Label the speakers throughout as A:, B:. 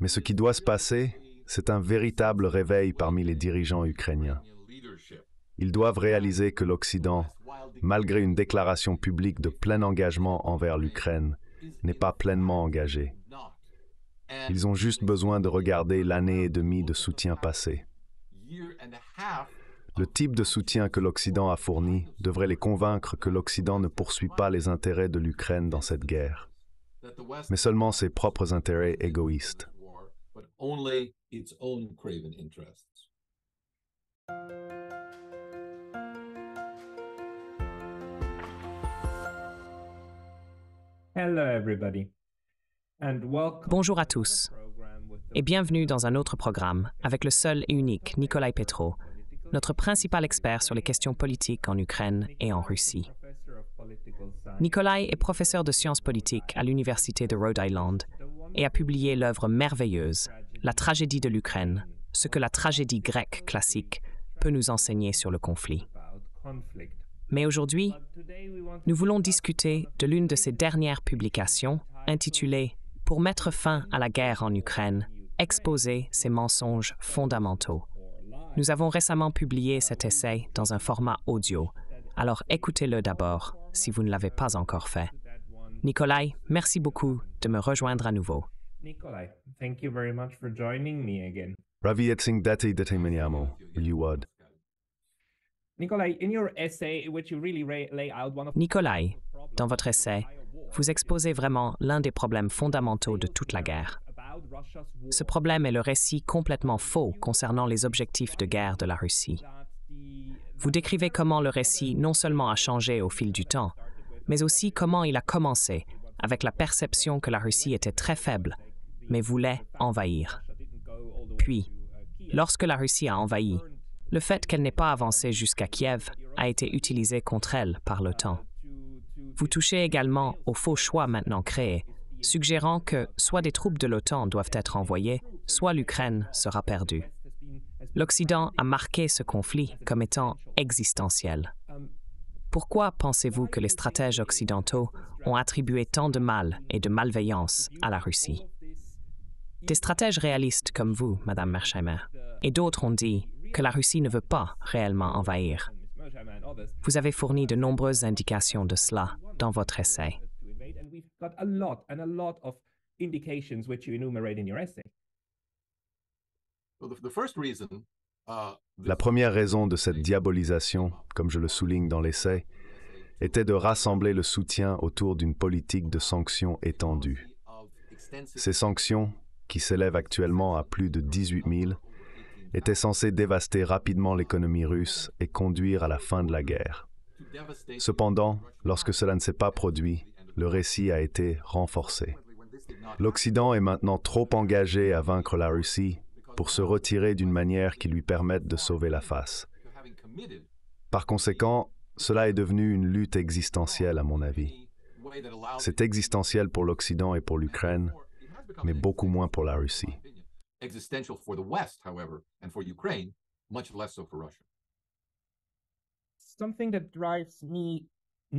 A: Mais ce qui doit se passer, c'est un véritable réveil parmi les dirigeants ukrainiens. Ils doivent réaliser que l'Occident, malgré une déclaration publique de plein engagement envers l'Ukraine, n'est pas pleinement engagé. Ils ont juste besoin de regarder l'année et demie de soutien passé. Le type de soutien que l'Occident a fourni devrait les convaincre que l'Occident ne poursuit pas les intérêts de l'Ukraine dans cette guerre mais seulement ses propres intérêts égoïstes.
B: Bonjour à tous et bienvenue dans un autre programme avec le seul et unique Nikolai Petro, notre principal expert sur les questions politiques en Ukraine et en Russie. Nikolai est professeur de sciences politiques à l'Université de Rhode Island et a publié l'œuvre merveilleuse La tragédie de l'Ukraine, ce que la tragédie grecque classique peut nous enseigner sur le conflit. Mais aujourd'hui, nous voulons discuter de l'une de ses dernières publications intitulée Pour mettre fin à la guerre en Ukraine, exposer ses mensonges fondamentaux. Nous avons récemment publié cet essai dans un format audio, alors écoutez-le d'abord si vous ne l'avez pas encore fait. Nikolai, merci beaucoup de
A: me rejoindre à nouveau.
C: Nikolai, you really
B: Nikolai, dans votre essai, vous exposez vraiment l'un des problèmes fondamentaux de toute la guerre. Ce problème est le récit complètement faux concernant les objectifs de guerre de la Russie. Vous décrivez comment le récit non seulement a changé au fil du temps, mais aussi comment il a commencé avec la perception que la Russie était très faible, mais voulait envahir. Puis, lorsque la Russie a envahi, le fait qu'elle n'ait pas avancé jusqu'à Kiev a été utilisé contre elle par l'OTAN. Vous touchez également aux faux choix maintenant créés, suggérant que soit des troupes de l'OTAN doivent être envoyées, soit l'Ukraine sera perdue l'Occident a marqué ce conflit comme étant existentiel. Pourquoi pensez-vous que les stratèges occidentaux ont attribué tant de mal et de malveillance à la Russie Des stratèges réalistes comme vous, Madame Mersheimer, et d'autres ont dit que la Russie ne veut pas réellement envahir. Vous avez fourni de nombreuses indications de cela dans votre essai.
C: Uh,
A: la première raison de cette diabolisation, comme je le souligne dans l'essai, était de rassembler le soutien autour d'une politique de sanctions étendue. Ces sanctions, qui s'élèvent actuellement à plus de 18 000, étaient censées dévaster rapidement l'économie russe et conduire à la fin de la guerre. Cependant, lorsque cela ne s'est pas produit, le récit a été renforcé. L'Occident est maintenant trop engagé à vaincre la Russie pour se retirer d'une manière qui lui permette de sauver la face. Par conséquent, cela est devenu une lutte existentielle à mon avis. C'est existentiel pour l'Occident et pour l'Ukraine, mais beaucoup moins pour la Russie.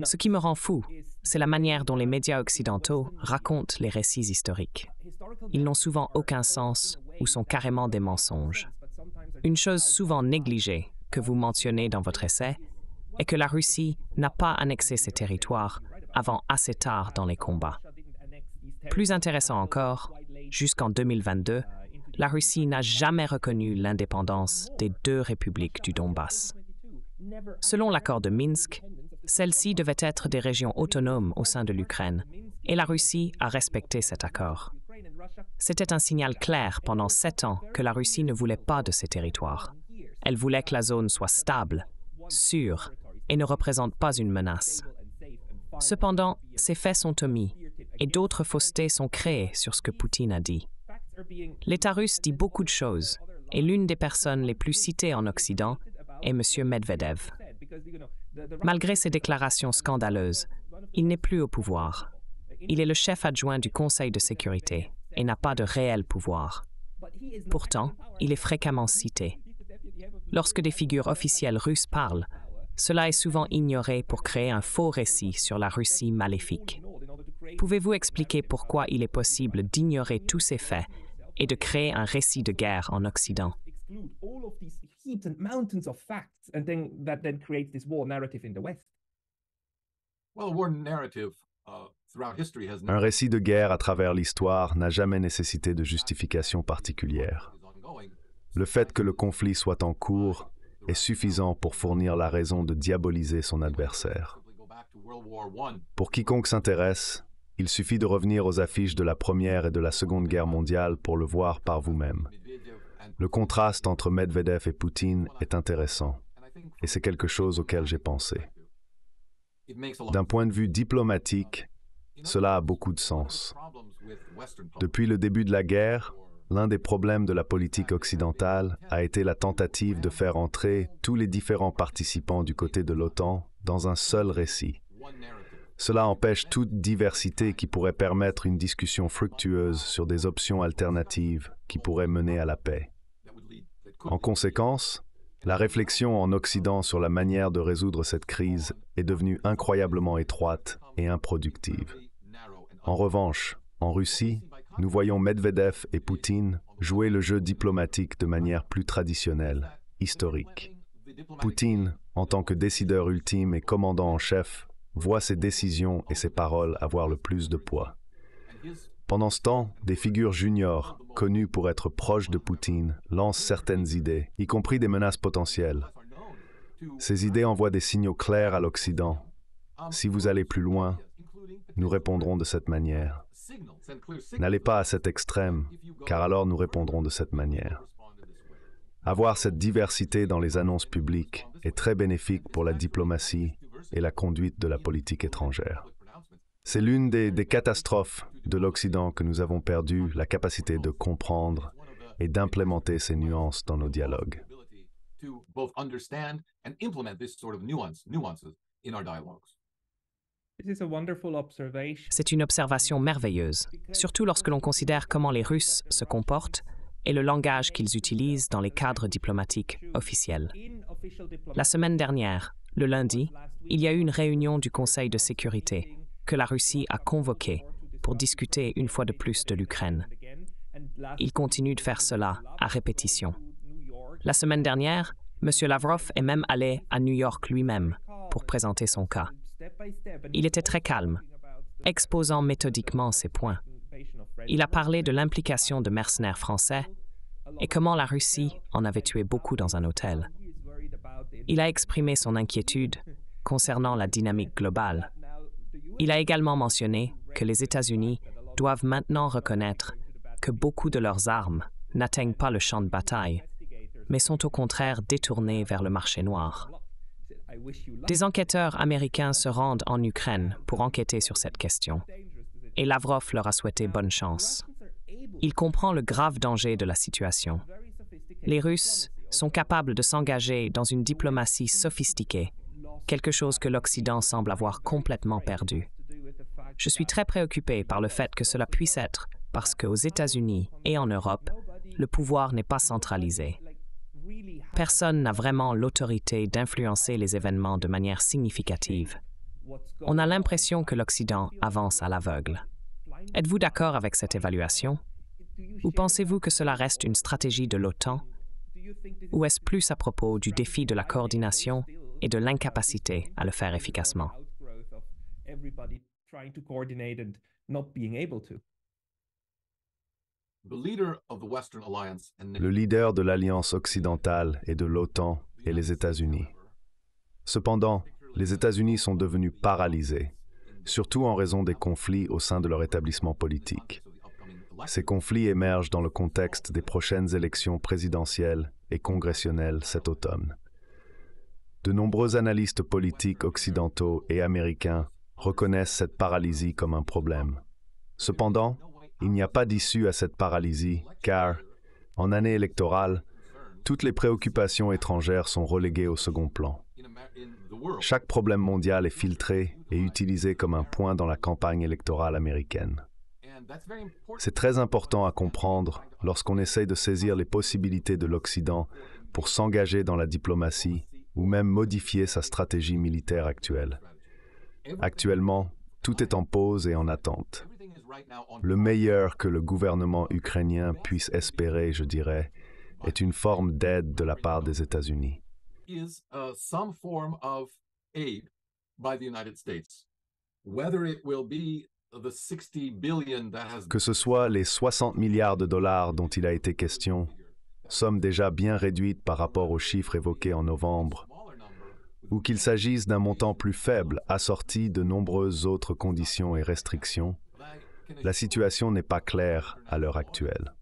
B: Ce qui me rend fou, c'est la manière dont les médias occidentaux racontent les récits historiques. Ils n'ont souvent aucun sens ou sont carrément des mensonges. Une chose souvent négligée que vous mentionnez dans votre essai est que la Russie n'a pas annexé ces territoires avant assez tard dans les combats. Plus intéressant encore, jusqu'en 2022, la Russie n'a jamais reconnu l'indépendance des deux républiques du Donbass. Selon l'accord de Minsk, celles-ci devaient être des régions autonomes au sein de l'Ukraine, et la Russie a respecté cet accord. C'était un signal clair pendant sept ans que la Russie ne voulait pas de ces territoires. Elle voulait que la zone soit stable, sûre et ne représente pas une menace. Cependant, ces faits sont omis et d'autres faussetés sont créées sur ce que Poutine a dit. L'État russe dit beaucoup de choses et l'une des personnes les plus citées en Occident est M. Medvedev. Malgré ses déclarations scandaleuses, il n'est plus au pouvoir. Il est le chef adjoint du Conseil de sécurité et n'a pas de réel pouvoir. Pourtant, il est fréquemment cité. Lorsque des figures officielles russes parlent, cela est souvent ignoré pour créer un faux récit sur la Russie maléfique. Pouvez-vous expliquer pourquoi il est possible d'ignorer tous ces faits et de créer un récit de guerre en Occident?
D: Un
A: récit de guerre à travers l'histoire n'a jamais nécessité de justification particulière. Le fait que le conflit soit en cours est suffisant pour fournir la raison de diaboliser son adversaire. Pour quiconque s'intéresse, il suffit de revenir aux affiches de la Première et de la Seconde Guerre mondiale pour le voir par vous-même. Le contraste entre Medvedev et Poutine est intéressant, et c'est quelque chose auquel j'ai pensé. D'un point de vue diplomatique, cela a beaucoup de sens. Depuis le début de la guerre, l'un des problèmes de la politique occidentale a été la tentative de faire entrer tous les différents participants du côté de l'OTAN dans un seul récit. Cela empêche toute diversité qui pourrait permettre une discussion fructueuse sur des options alternatives qui pourraient mener à la paix. En conséquence, la réflexion en Occident sur la manière de résoudre cette crise est devenue incroyablement étroite et improductive. En revanche, en Russie, nous voyons Medvedev et Poutine jouer le jeu diplomatique de manière plus traditionnelle, historique. Poutine, en tant que décideur ultime et commandant en chef, voit ses décisions et ses paroles avoir le plus de poids. Pendant ce temps, des figures juniors, connues pour être proches de Poutine, lancent certaines idées, y compris des menaces potentielles. Ces idées envoient des signaux clairs à l'Occident. Si vous allez plus loin, nous répondrons de cette manière. N'allez pas à cet extrême, car alors nous répondrons de cette manière. Avoir cette diversité dans les annonces publiques est très bénéfique pour la diplomatie et la conduite de la politique étrangère. C'est l'une des, catastrophes de l'Occident que nous avons perdu la capacité de comprendre et d'implémenter ces nuances dans nos dialogues.
B: C'est une observation merveilleuse, surtout lorsque l'on considère comment les Russes se comportent et le langage qu'ils utilisent dans les cadres diplomatiques officiels. La semaine dernière, le lundi, il y a eu une réunion du Conseil de sécurité que la Russie a convoquée pour discuter une fois de plus de l'Ukraine. Il continue de faire cela à répétition. La semaine dernière, M. Lavrov est même allé à New York lui-même pour présenter son cas. Il était très calme, exposant méthodiquement ses points. Il a parlé de l'implication de mercenaires français et comment la Russie en avait tué beaucoup dans un hôtel. Il a exprimé son inquiétude concernant la dynamique globale. Il a également mentionné que les États-Unis doivent maintenant reconnaître que beaucoup de leurs armes n'atteignent pas le champ de bataille, mais sont au contraire détournées vers le marché noir. Des enquêteurs américains se rendent en Ukraine pour enquêter sur cette question. Et Lavrov leur a souhaité bonne chance. Il comprend le grave danger de la situation. Les Russes sont capables de s'engager dans une diplomatie sophistiquée, quelque chose que l'Occident semble avoir complètement perdu. Je suis très préoccupé par le fait que cela puisse être parce qu'aux États-Unis et en Europe, le pouvoir n'est pas centralisé. Personne n'a vraiment l'autorité d'influencer les événements de manière significative. On a l'impression que l'Occident avance à l'aveugle. Êtes-vous d'accord avec cette évaluation Ou pensez-vous que cela reste une stratégie de l'OTAN Ou est-ce plus à propos du défi de la coordination et de l'incapacité à le faire efficacement
C: le
A: leader de l'Alliance occidentale et de l'OTAN est les États-Unis. Cependant, les États-Unis sont devenus paralysés, surtout en raison des conflits au sein de leur établissement politique. Ces conflits émergent dans le contexte des prochaines élections présidentielles et congressionnelles cet automne. De nombreux analystes politiques occidentaux et américains reconnaissent cette paralysie comme un problème. Cependant, il n'y a pas d'issue à cette paralysie, car, en année électorale, toutes les préoccupations étrangères sont reléguées au second plan. Chaque problème mondial est filtré et utilisé comme un point dans la campagne électorale américaine. C'est très important à comprendre lorsqu'on essaye de saisir les possibilités de l'Occident pour s'engager dans la diplomatie ou même modifier sa stratégie militaire actuelle. Actuellement, tout est en pause et en attente le meilleur que le gouvernement ukrainien puisse espérer, je dirais, est une forme d'aide de la part des États-Unis.
D: Uh, que
A: ce soit les 60 milliards de dollars dont il a été question, somme déjà bien réduite par rapport aux chiffres évoqués en novembre, ou qu'il s'agisse d'un montant plus faible assorti de nombreuses autres conditions et restrictions, la situation n'est pas claire à l'heure actuelle.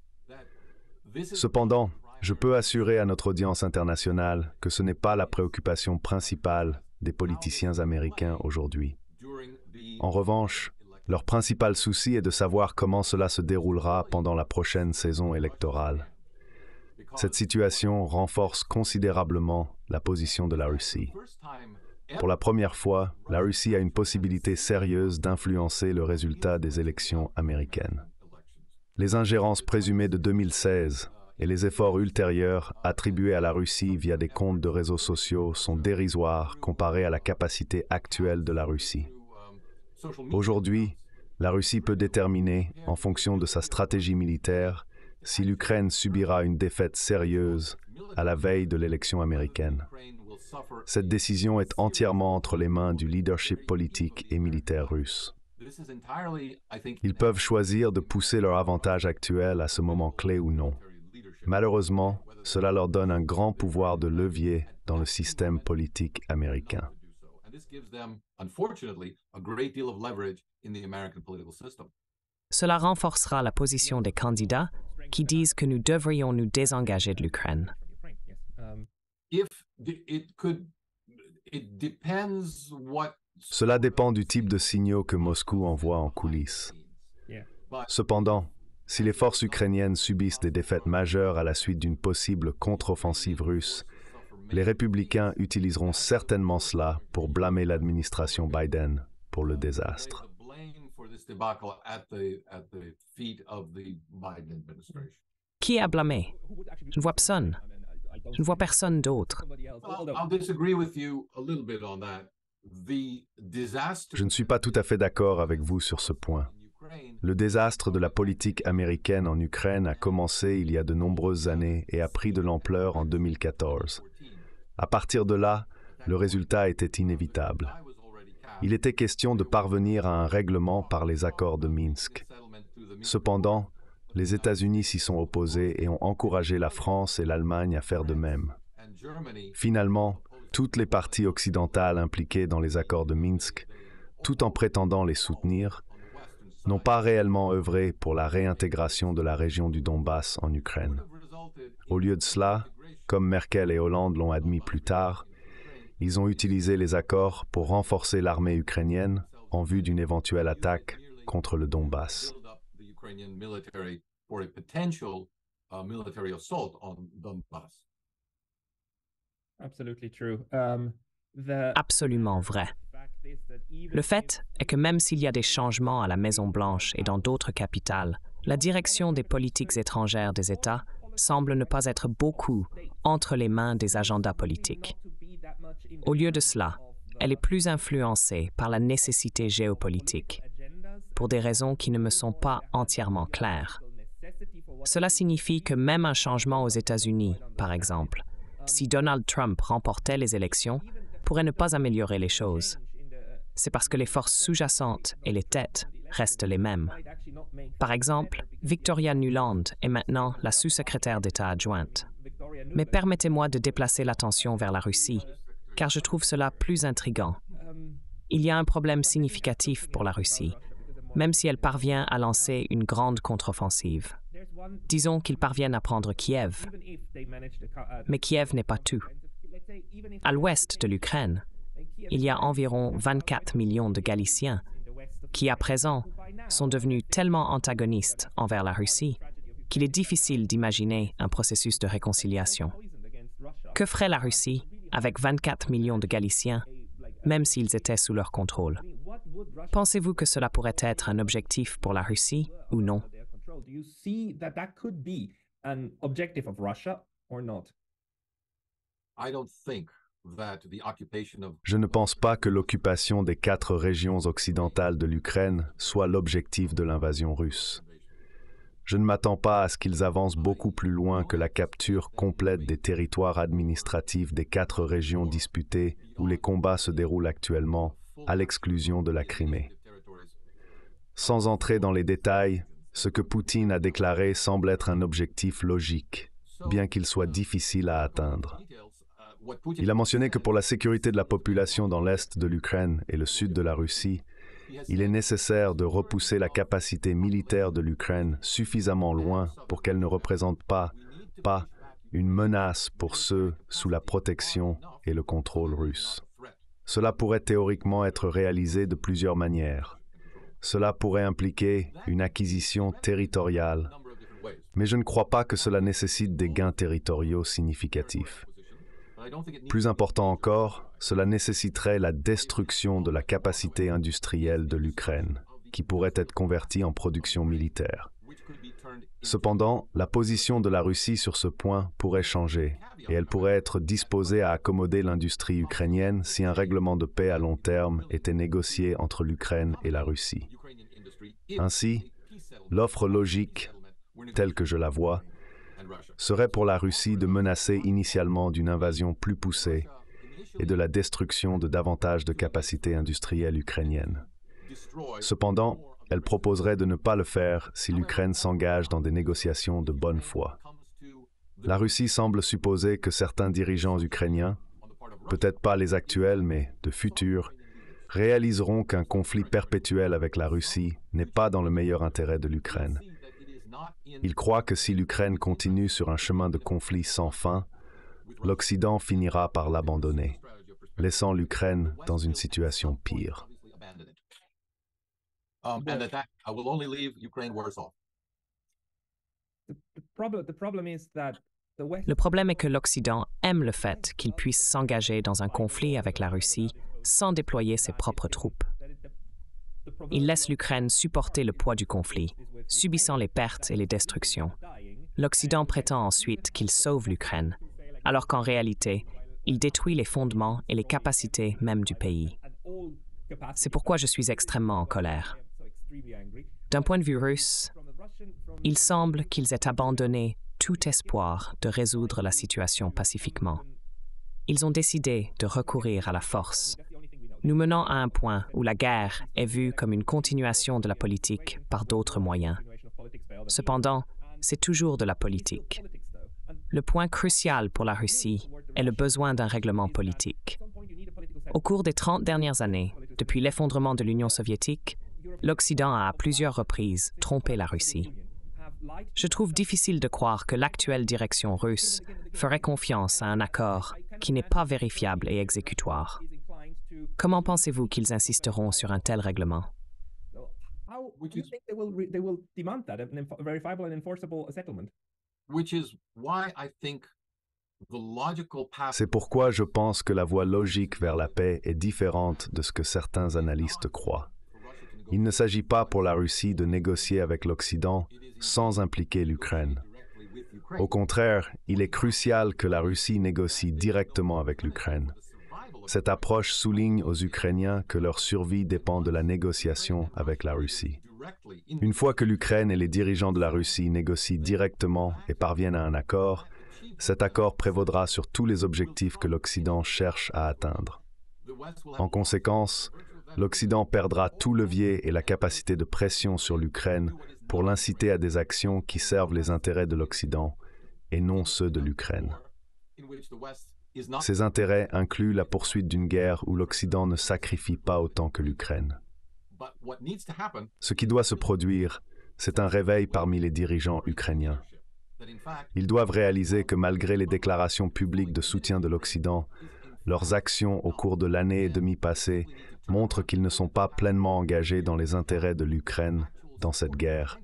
A: Cependant, je peux assurer à notre audience internationale que ce n'est pas la préoccupation principale des politiciens américains aujourd'hui. En revanche, leur principal souci est de savoir comment cela se déroulera pendant la prochaine saison électorale. Cette situation renforce considérablement la position de la Russie. Pour la première fois, la Russie a une possibilité sérieuse d'influencer le résultat des élections américaines. Les ingérences présumées de 2016 et les efforts ultérieurs attribués à la Russie via des comptes de réseaux sociaux sont dérisoires comparés à la capacité actuelle de la Russie. Aujourd'hui, la Russie peut déterminer, en fonction de sa stratégie militaire, si l'Ukraine subira une défaite sérieuse à la veille de l'élection américaine. Cette décision est entièrement entre les mains du leadership politique et militaire russe. Ils peuvent choisir de pousser leur avantage actuel à ce moment clé ou non. Malheureusement, cela leur donne un grand pouvoir de levier dans le système politique américain.
B: Cela renforcera la position des candidats qui disent que nous devrions nous désengager de l'Ukraine.
A: Cela dépend du type de signaux que Moscou envoie en coulisses. Cependant, si les forces ukrainiennes subissent des défaites majeures à la suite d'une possible contre-offensive russe, les républicains utiliseront certainement cela pour blâmer l'administration Biden pour le désastre. Qui a blâmé? Je ne je ne vois personne d'autre. Je ne suis pas tout à fait d'accord avec vous sur ce point. Le désastre de la politique américaine en Ukraine a commencé il y a de nombreuses années et a pris de l'ampleur en 2014. À partir de là, le résultat était inévitable. Il était question de parvenir à un règlement par les accords de Minsk. Cependant, les États-Unis s'y sont opposés et ont encouragé la France et l'Allemagne à faire de même. Finalement, toutes les parties occidentales impliquées dans les accords de Minsk, tout en prétendant les soutenir, n'ont pas réellement œuvré pour la réintégration de la région du Donbass en Ukraine. Au lieu de cela, comme Merkel et Hollande l'ont admis plus tard, ils ont utilisé les accords pour renforcer l'armée ukrainienne en vue d'une éventuelle attaque contre le Donbass
D: military potential uh, Donbass.
C: Um,
B: Absolument vrai. Le fait est que même s'il y a des changements à la Maison-Blanche et dans d'autres capitales, la direction des politiques étrangères des États semble ne pas être beaucoup entre les mains des agendas politiques. Au lieu de cela, elle est plus influencée par la nécessité géopolitique pour des raisons qui ne me sont pas entièrement claires. Cela signifie que même un changement aux États-Unis, par exemple, si Donald Trump remportait les élections, pourrait ne pas améliorer les choses. C'est parce que les forces sous-jacentes et les têtes restent les mêmes. Par exemple, Victoria Nuland est maintenant la sous-secrétaire d'État adjointe. Mais permettez-moi de déplacer l'attention vers la Russie, car je trouve cela plus intrigant. Il y a un problème significatif pour la Russie, même si elle parvient à lancer une grande contre-offensive. Disons qu'ils parviennent à prendre Kiev, mais Kiev n'est pas tout. À l'ouest de l'Ukraine, il y a environ 24 millions de Galiciens qui, à présent, sont devenus tellement antagonistes envers la Russie qu'il est difficile d'imaginer un processus de réconciliation. Que ferait la Russie avec 24 millions de Galiciens, même s'ils étaient sous leur contrôle? Pensez-vous que cela pourrait être un objectif pour la Russie ou non?
A: Je ne pense pas que l'occupation des quatre régions occidentales de l'Ukraine soit l'objectif de l'invasion russe. Je ne m'attends pas à ce qu'ils avancent beaucoup plus loin que la capture complète des territoires administratifs des quatre régions disputées où les combats se déroulent actuellement à l'exclusion de la Crimée. Sans entrer dans les détails, ce que Poutine a déclaré semble être un objectif logique, bien qu'il soit difficile à atteindre. Il a mentionné que pour la sécurité de la population dans l'est de l'Ukraine et le sud de la Russie, il est nécessaire de repousser la capacité militaire de l'Ukraine suffisamment loin pour qu'elle ne représente pas, pas une menace pour ceux sous la protection et le contrôle russe. Cela pourrait théoriquement être réalisé de plusieurs manières. Cela pourrait impliquer une acquisition territoriale, mais je ne crois pas que cela nécessite des gains territoriaux significatifs. Plus important encore, cela nécessiterait la destruction de la capacité industrielle de l'Ukraine, qui pourrait être convertie en production militaire. Cependant, la position de la Russie sur ce point pourrait changer et elle pourrait être disposée à accommoder l'industrie ukrainienne si un règlement de paix à long terme était négocié entre l'Ukraine et la Russie. Ainsi, l'offre logique, telle que je la vois, serait pour la Russie de menacer initialement d'une invasion plus poussée et de la destruction de davantage de capacités industrielles ukrainiennes. Cependant, elle proposerait de ne pas le faire si ah l'Ukraine s'engage dans des négociations de bonne foi. La Russie semble supposer que certains dirigeants ukrainiens, peut-être pas les actuels mais de futurs, réaliseront qu'un conflit perpétuel avec la Russie n'est pas dans le meilleur intérêt de l'Ukraine. Ils croient que si l'Ukraine continue sur un chemin de conflit sans fin, l'Occident finira par l'abandonner, laissant l'Ukraine dans une situation pire.
D: Le
B: problème est que l'Occident aime le fait qu'il puisse s'engager dans un conflit avec la Russie sans déployer ses propres troupes. Il laisse l'Ukraine supporter le poids du conflit, subissant les pertes et les destructions. L'Occident prétend ensuite qu'il sauve l'Ukraine, alors qu'en réalité, il détruit les fondements et les capacités même du pays. C'est pourquoi je suis extrêmement en colère. D'un point de vue russe, il semble qu'ils aient abandonné tout espoir de résoudre la situation pacifiquement. Ils ont décidé de recourir à la force, nous menant à un point où la guerre est vue comme une continuation de la politique par d'autres moyens. Cependant, c'est toujours de la politique. Le point crucial pour la Russie est le besoin d'un règlement politique. Au cours des 30 dernières années, depuis l'effondrement de l'Union soviétique, l'Occident a à plusieurs reprises trompé la Russie. Je trouve difficile de croire que l'actuelle direction russe ferait confiance à un accord qui n'est pas vérifiable et exécutoire. Comment pensez-vous qu'ils insisteront sur un tel règlement?
D: C'est
A: pourquoi je pense que la voie logique vers la paix est différente de ce que certains analystes croient. Il ne s'agit pas pour la Russie de négocier avec l'Occident sans impliquer l'Ukraine. Au contraire, il est crucial que la Russie négocie directement avec l'Ukraine. Cette approche souligne aux Ukrainiens que leur survie dépend de la négociation avec la Russie. Une fois que l'Ukraine et les dirigeants de la Russie négocient directement et parviennent à un accord, cet accord prévaudra sur tous les objectifs que l'Occident cherche à atteindre. En conséquence, l'Occident perdra tout levier et la capacité de pression sur l'Ukraine pour l'inciter à des actions qui servent les intérêts de l'Occident et non ceux de l'Ukraine. Ces intérêts incluent la poursuite d'une guerre où l'Occident ne sacrifie pas autant que l'Ukraine. Ce qui doit se produire, c'est un réveil parmi les dirigeants ukrainiens. Ils doivent réaliser que malgré les déclarations publiques de soutien de l'Occident, leurs actions au cours de l'année et demie passée montrent qu'ils ne sont pas pleinement engagés dans les intérêts de l'Ukraine dans cette guerre,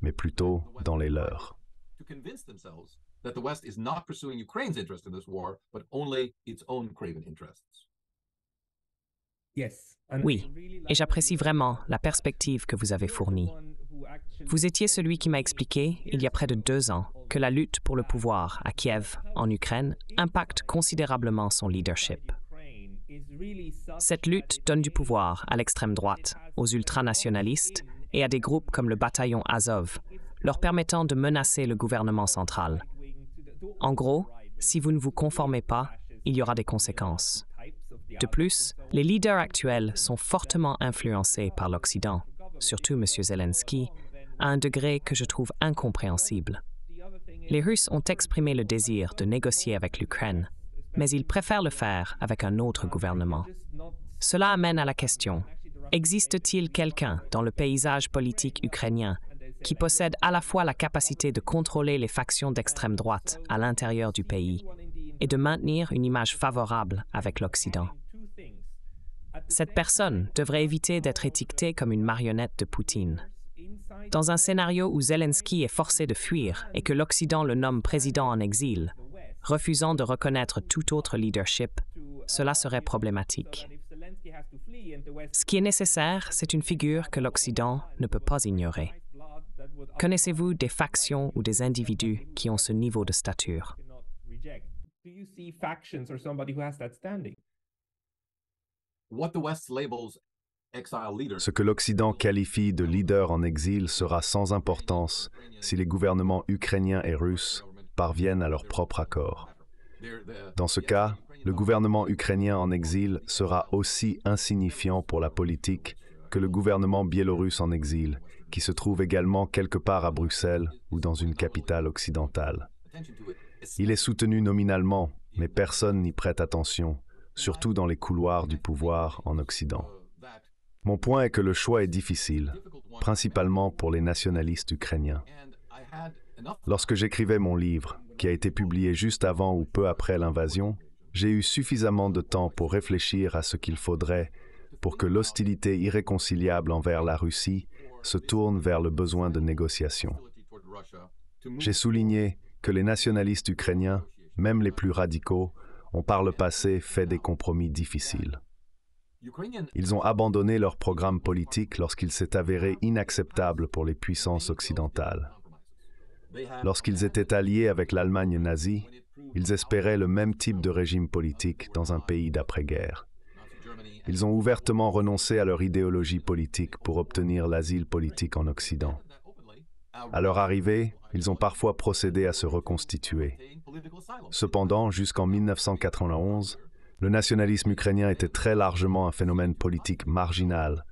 A: mais plutôt dans les leurs.
B: Oui, et j'apprécie vraiment la perspective que vous avez fournie. Vous étiez celui qui m'a expliqué, il y a près de deux ans, que la lutte pour le pouvoir à Kiev, en Ukraine, impacte considérablement son leadership. Cette lutte donne du pouvoir à l'extrême droite, aux ultranationalistes et à des groupes comme le bataillon Azov, leur permettant de menacer le gouvernement central. En gros, si vous ne vous conformez pas, il y aura des conséquences. De plus, les leaders actuels sont fortement influencés par l'Occident, surtout M. Zelensky, à un degré que je trouve incompréhensible. Les Russes ont exprimé le désir de négocier avec l'Ukraine, mais il préfère le faire avec un autre gouvernement. Cela amène à la question, existe-t-il quelqu'un dans le paysage politique ukrainien qui possède à la fois la capacité de contrôler les factions d'extrême droite à l'intérieur du pays et de maintenir une image favorable avec l'Occident. Cette personne devrait éviter d'être étiquetée comme une marionnette de Poutine. Dans un scénario où Zelensky est forcé de fuir et que l'Occident le nomme président en exil, refusant de reconnaître tout autre leadership, cela serait problématique. Ce qui est nécessaire, c'est une figure que l'Occident ne peut pas ignorer. Connaissez-vous des factions ou des individus qui ont ce niveau de stature?
A: Ce que l'Occident qualifie de leader en exil sera sans importance si les gouvernements ukrainiens et russes parviennent à leur propre accord. Dans ce cas, le gouvernement ukrainien en exil sera aussi insignifiant pour la politique que le gouvernement biélorusse en exil, qui se trouve également quelque part à Bruxelles ou dans une capitale occidentale. Il est soutenu nominalement, mais personne n'y prête attention, surtout dans les couloirs du pouvoir en Occident. Mon point est que le choix est difficile, principalement pour les nationalistes ukrainiens. Lorsque j'écrivais mon livre, qui a été publié juste avant ou peu après l'invasion, j'ai eu suffisamment de temps pour réfléchir à ce qu'il faudrait pour que l'hostilité irréconciliable envers la Russie se tourne vers le besoin de négociation. J'ai souligné que les nationalistes ukrainiens, même les plus radicaux, ont par le passé fait des compromis difficiles. Ils ont abandonné leur programme politique lorsqu'il s'est avéré inacceptable pour les puissances occidentales. Lorsqu'ils étaient alliés avec l'Allemagne nazie, ils espéraient le même type de régime politique dans un pays d'après-guerre. Ils ont ouvertement renoncé à leur idéologie politique pour obtenir l'asile politique en Occident. À leur arrivée, ils ont parfois procédé à se reconstituer. Cependant, jusqu'en 1991, le nationalisme ukrainien était très largement un phénomène politique marginal,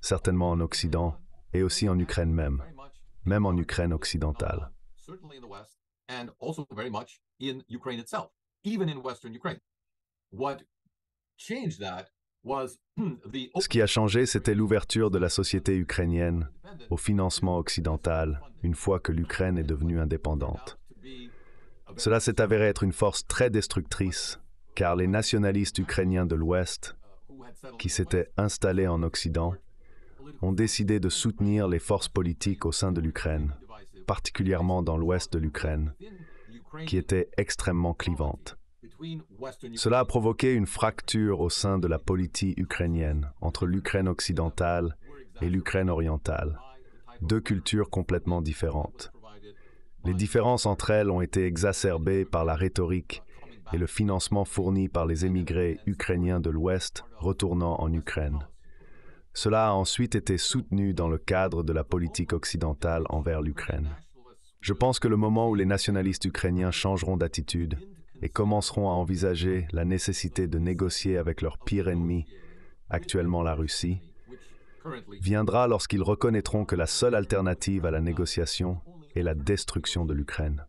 A: certainement en Occident et aussi en Ukraine même même en Ukraine occidentale. Ce qui a changé, c'était l'ouverture de la société ukrainienne au financement occidental une fois que l'Ukraine est devenue indépendante. Cela s'est avéré être une force très destructrice, car les nationalistes ukrainiens de l'Ouest, uh, qui s'étaient installés en Occident, ont décidé de soutenir les forces politiques au sein de l'Ukraine, particulièrement dans l'ouest de l'Ukraine, qui était extrêmement clivante. Cela a provoqué une fracture au sein de la politique ukrainienne entre l'Ukraine occidentale et l'Ukraine orientale, deux cultures complètement différentes. Les différences entre elles ont été exacerbées par la rhétorique et le financement fourni par les émigrés ukrainiens de l'Ouest retournant en Ukraine. Cela a ensuite été soutenu dans le cadre de la politique occidentale envers l'Ukraine. Je pense que le moment où les nationalistes ukrainiens changeront d'attitude et commenceront à envisager la nécessité de négocier avec leur pire ennemi, actuellement la Russie, viendra lorsqu'ils reconnaîtront que la seule alternative à la négociation est la destruction de l'Ukraine.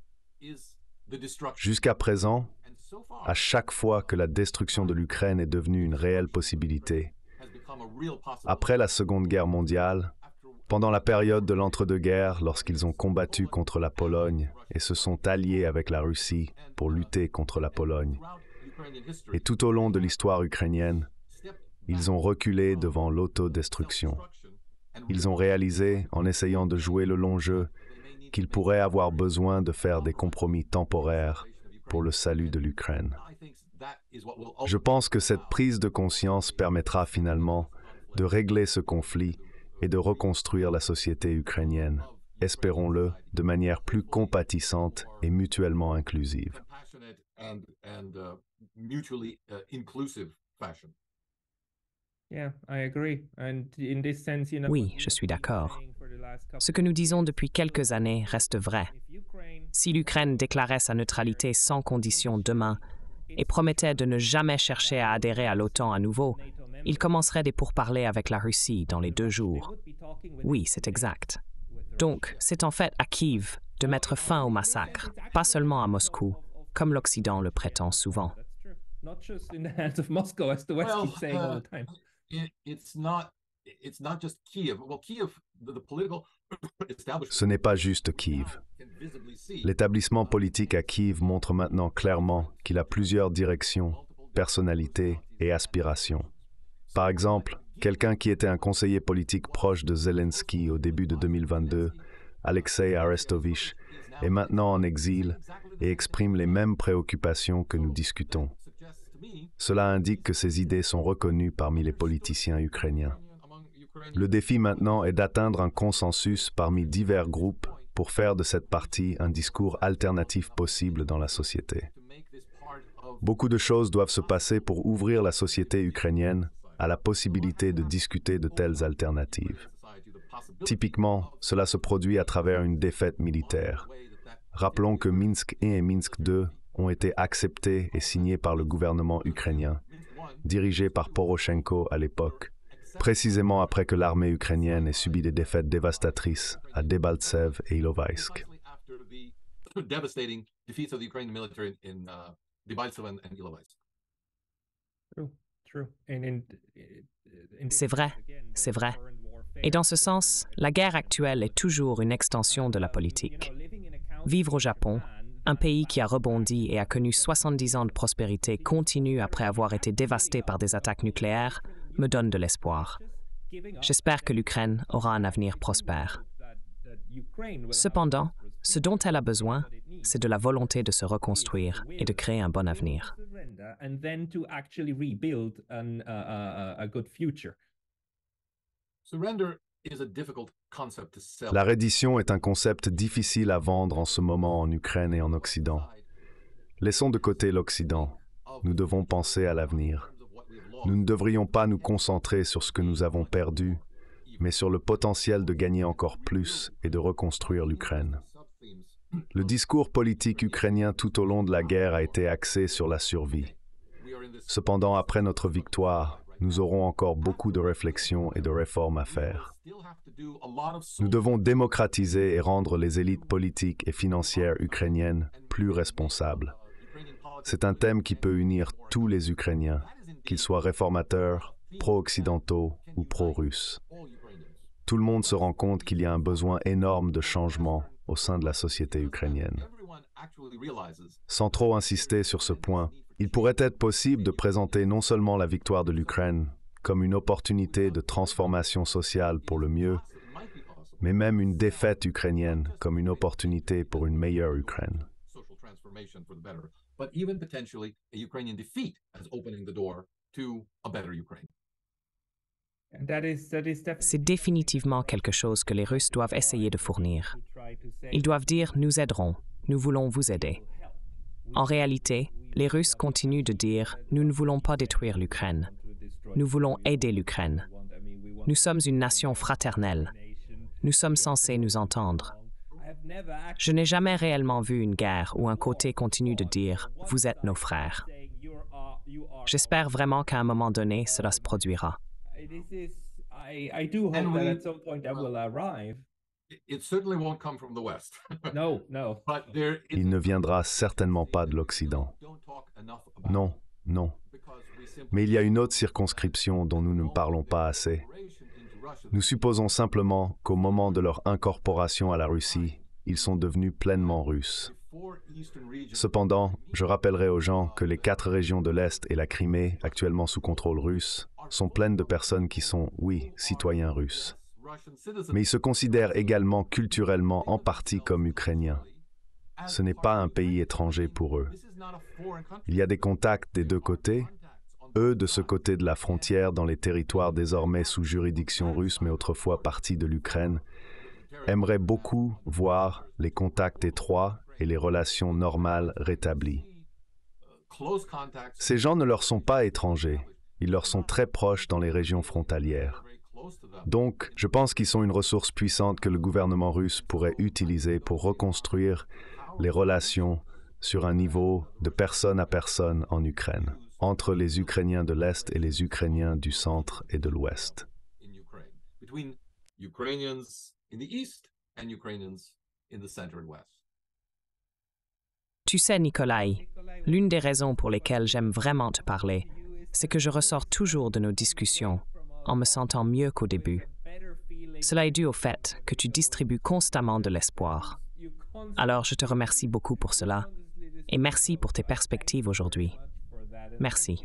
A: Jusqu'à présent, à chaque fois que la destruction de l'Ukraine est devenue une réelle possibilité, après la Seconde Guerre mondiale, pendant la période de l'entre-deux-guerres, lorsqu'ils ont combattu contre la Pologne et se sont alliés avec la Russie pour lutter contre la Pologne, et tout au long de l'histoire ukrainienne, ils ont reculé devant l'autodestruction. Ils ont réalisé, en essayant de jouer le long jeu, qu'ils pourraient avoir besoin de faire des compromis temporaires pour le salut de l'Ukraine. Je pense que cette prise de conscience permettra finalement de régler ce conflit et de reconstruire la société ukrainienne, espérons-le, de manière plus compatissante et mutuellement inclusive.
B: Oui, je suis d'accord. Ce que nous disons depuis quelques années reste vrai. Si l'Ukraine déclarait sa neutralité sans condition demain, et promettait de ne jamais chercher à adhérer à l'OTAN à nouveau, il commencerait des pourparlers avec la Russie dans les deux jours. Oui, c'est exact. Donc, c'est en fait à Kiev de mettre fin au massacre, pas seulement à Moscou, comme l'Occident le prétend
A: souvent.
C: it's
D: not, it's not just Kiev. Well, Kiev, the political... Ce n'est
A: pas juste Kiev. L'établissement politique à Kiev montre maintenant clairement qu'il a plusieurs directions, personnalités et aspirations. Par exemple, quelqu'un qui était un conseiller politique proche de Zelensky au début de 2022, Alexei Arestovich, est maintenant en exil et exprime les mêmes préoccupations que nous discutons. Cela indique que ses idées sont reconnues parmi les politiciens ukrainiens. Le défi maintenant est d'atteindre un consensus parmi divers groupes pour faire de cette partie un discours alternatif possible dans la société. Beaucoup de choses doivent se passer pour ouvrir la société ukrainienne à la possibilité de discuter de telles alternatives. Typiquement, cela se produit à travers une défaite militaire. Rappelons que Minsk I et Minsk II ont été acceptés et signés par le gouvernement ukrainien, dirigé par Poroshenko à l'époque, précisément après que l'armée ukrainienne ait subi des défaites dévastatrices à Debaltsev et Ilovaisk.
B: C'est vrai, c'est vrai. Et dans ce sens, la guerre actuelle est toujours une extension de la politique. Vivre au Japon, un pays qui a rebondi et a connu 70 ans de prospérité continue après avoir été dévasté par des attaques nucléaires, me donne de l'espoir. J'espère que l'Ukraine aura un avenir prospère. Cependant, ce dont elle a besoin, c'est de la volonté de se reconstruire et de créer un bon avenir.
D: La
A: reddition est un concept difficile à vendre en ce moment en Ukraine et en Occident. Laissons de côté l'Occident. Nous devons penser à l'avenir. Nous ne devrions pas nous concentrer sur ce que nous avons perdu, mais sur le potentiel de gagner encore plus et de reconstruire l'Ukraine. Le discours politique ukrainien tout au long de la guerre a été axé sur la survie. Cependant, après notre victoire, nous aurons encore beaucoup de réflexions et de réformes à faire. Nous devons démocratiser et rendre les élites politiques et financières ukrainiennes plus responsables. C'est un thème qui peut unir tous les Ukrainiens, qu'ils soient réformateurs, pro-occidentaux ou pro-russes. Tout le monde se rend compte qu'il y a un besoin énorme de changement au sein de la société ukrainienne. Sans trop insister sur ce point, il pourrait être possible de présenter non seulement la victoire de l'Ukraine comme une opportunité de transformation sociale pour le mieux, mais même une défaite ukrainienne comme une opportunité pour une meilleure Ukraine.
B: C'est définitivement quelque chose que les Russes doivent essayer de fournir. Ils doivent dire ⁇ Nous aiderons, nous voulons vous aider ⁇ En réalité, les Russes continuent de dire ⁇ Nous ne voulons pas détruire l'Ukraine. Nous voulons aider l'Ukraine. Nous sommes une nation fraternelle. Nous sommes censés nous entendre. Je n'ai jamais réellement vu une guerre où un côté continue de dire ⁇ Vous êtes nos frères ⁇ J'espère vraiment qu'à un moment donné, cela se produira.
C: Il
A: ne viendra certainement pas de l'Occident. Non, non. Mais il y a une autre circonscription dont nous ne parlons pas assez. Nous supposons simplement qu'au moment de leur incorporation à la Russie, ils sont devenus pleinement russes. Cependant, je rappellerai aux gens que les quatre régions de l'Est et la Crimée, actuellement sous contrôle russe, sont pleines de personnes qui sont, oui, citoyens russes. Mais ils se considèrent également culturellement en partie comme ukrainiens. Ce n'est pas un pays étranger pour eux. Il y a des contacts des deux côtés, eux de ce côté de la frontière dans les territoires désormais sous juridiction russe mais autrefois partie de l'Ukraine, aimeraient beaucoup voir les contacts étroits et les relations normales rétablies. Ces gens ne leur sont pas étrangers, ils leur sont très proches dans les régions frontalières. Donc, je pense qu'ils sont une ressource puissante que le gouvernement russe pourrait utiliser pour reconstruire les relations sur un niveau de personne à personne en Ukraine, entre les Ukrainiens de l'Est et les Ukrainiens du centre et de l'Ouest.
B: Tu sais, Nikolai, l'une des raisons pour lesquelles j'aime vraiment te parler, c'est que je ressors toujours de nos discussions en me sentant mieux qu'au début. Cela est dû au fait que tu distribues constamment de l'espoir. Alors je te remercie beaucoup pour cela et merci pour tes perspectives aujourd'hui. Merci.